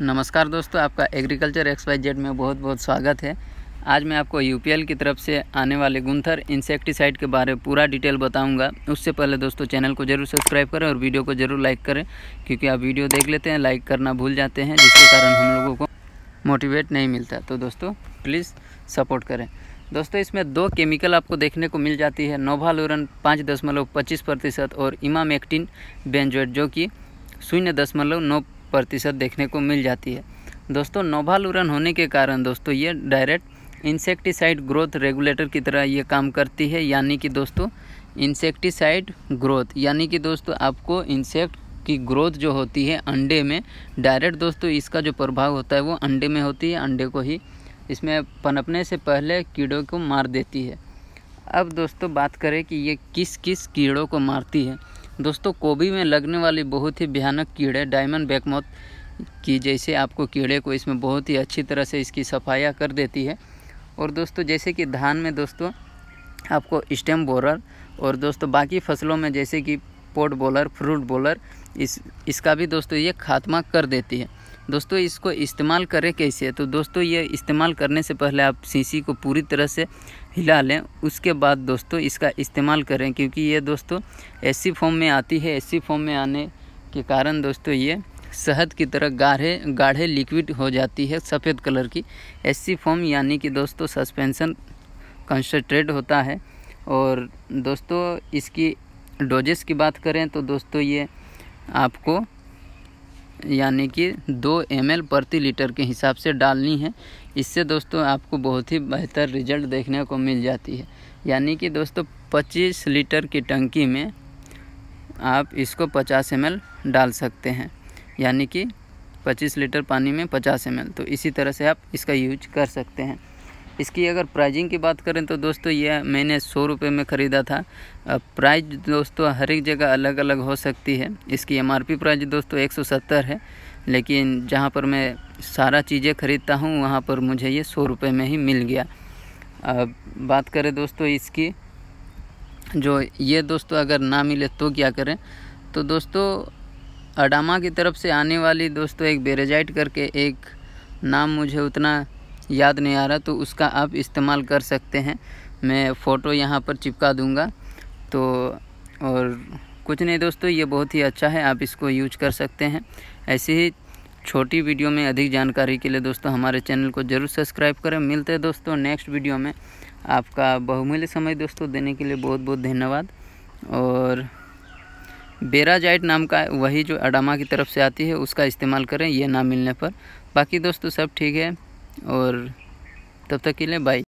नमस्कार दोस्तों आपका एग्रीकल्चर एक्स वाई जेड में बहुत बहुत स्वागत है आज मैं आपको यू की तरफ से आने वाले गुंथर इंसेक्टिसाइड के बारे में पूरा डिटेल बताऊंगा उससे पहले दोस्तों चैनल को जरूर सब्सक्राइब करें और वीडियो को जरूर लाइक करें क्योंकि आप वीडियो देख लेते हैं लाइक करना भूल जाते हैं जिसके कारण हम लोगों को मोटिवेट नहीं मिलता तो दोस्तों प्लीज़ सपोर्ट करें दोस्तों इसमें दो केमिकल आपको देखने को मिल जाती है नोभालोरन पाँच दशमलव पच्चीस प्रतिशत और इमामेक्टिन बेंजोइड जो कि शून्य दशमलव नौ प्रतिशत देखने को मिल जाती है दोस्तों नोभाल उरन होने के कारण दोस्तों ये डायरेक्ट इंसेक्टिसाइड ग्रोथ रेगुलेटर की तरह ये काम करती है यानी कि दोस्तों इंसेक्टिसाइड ग्रोथ यानी कि दोस्तों आपको इंसेक्ट की ग्रोथ जो होती है अंडे में डायरेक्ट दोस्तों इसका जो प्रभाव होता है वो अंडे में होती है अंडे को ही इसमें पनपने से पहले कीड़ों को मार देती है अब दोस्तों बात करें कि ये किस किस कीड़ों को मारती है दोस्तों कोबी में लगने वाली बहुत ही भयानक कीड़े डायमंड बैकमोथ की जैसे आपको कीड़े को इसमें बहुत ही अच्छी तरह से इसकी सफाया कर देती है और दोस्तों जैसे कि धान में दोस्तों आपको स्टेम बोरर और दोस्तों बाकी फसलों में जैसे कि पोट बोलर फ्रूट बोलर इस इसका भी दोस्तों ये खात्मा कर देती है दोस्तों इसको इस्तेमाल करें कैसे तो दोस्तों ये इस्तेमाल करने से पहले आप शीशी को पूरी तरह से हिला लें उसके बाद दोस्तों इसका इस्तेमाल करें क्योंकि ये दोस्तों एसी फॉर्म में आती है एसी फॉर्म में आने के कारण दोस्तों ये शहद की तरह गाढ़े गाढ़े लिक्विड हो जाती है सफ़ेद कलर की एसी फॉर्म यानी कि दोस्तों सस्पेंसन कंसनट्रेट होता है और दोस्तों इसकी डोजेस की बात करें तो दोस्तों ये आपको यानी कि दो एम प्रति लीटर के हिसाब से डालनी है इससे दोस्तों आपको बहुत ही बेहतर रिजल्ट देखने को मिल जाती है यानी कि दोस्तों 25 लीटर की टंकी में आप इसको 50 एम डाल सकते हैं यानी कि 25 लीटर पानी में 50 एम तो इसी तरह से आप इसका यूज कर सकते हैं इसकी अगर प्राइजिंग की बात करें तो दोस्तों यह मैंने सौ रुपये में ख़रीदा था प्राइज दोस्तों हर एक जगह अलग अलग हो सकती है इसकी एम आर प्राइज़ दोस्तों एक है लेकिन जहाँ पर मैं सारा चीज़ें ख़रीदता हूँ वहाँ पर मुझे ये सौ रुपये में ही मिल गया अब बात करें दोस्तों इसकी जो ये दोस्तों अगर ना मिले तो क्या करें तो दोस्तों अडामा की तरफ से आने वाली दोस्तों एक बेरेजाइट करके एक नाम मुझे उतना याद नहीं आ रहा तो उसका आप इस्तेमाल कर सकते हैं मैं फ़ोटो यहाँ पर चिपका दूँगा तो और कुछ नहीं दोस्तों ये बहुत ही अच्छा है आप इसको यूज कर सकते हैं ऐसे ही छोटी वीडियो में अधिक जानकारी के लिए दोस्तों हमारे चैनल को ज़रूर सब्सक्राइब करें मिलते हैं दोस्तों नेक्स्ट वीडियो में आपका बहुमूल्य समय दोस्तों देने के लिए बहुत बहुत धन्यवाद और बेराजाइट नाम का वही जो अडामा की तरफ से आती है उसका इस्तेमाल करें ये ना मिलने पर बाकी दोस्तों सब ठीक है और तब तक के लिए बाय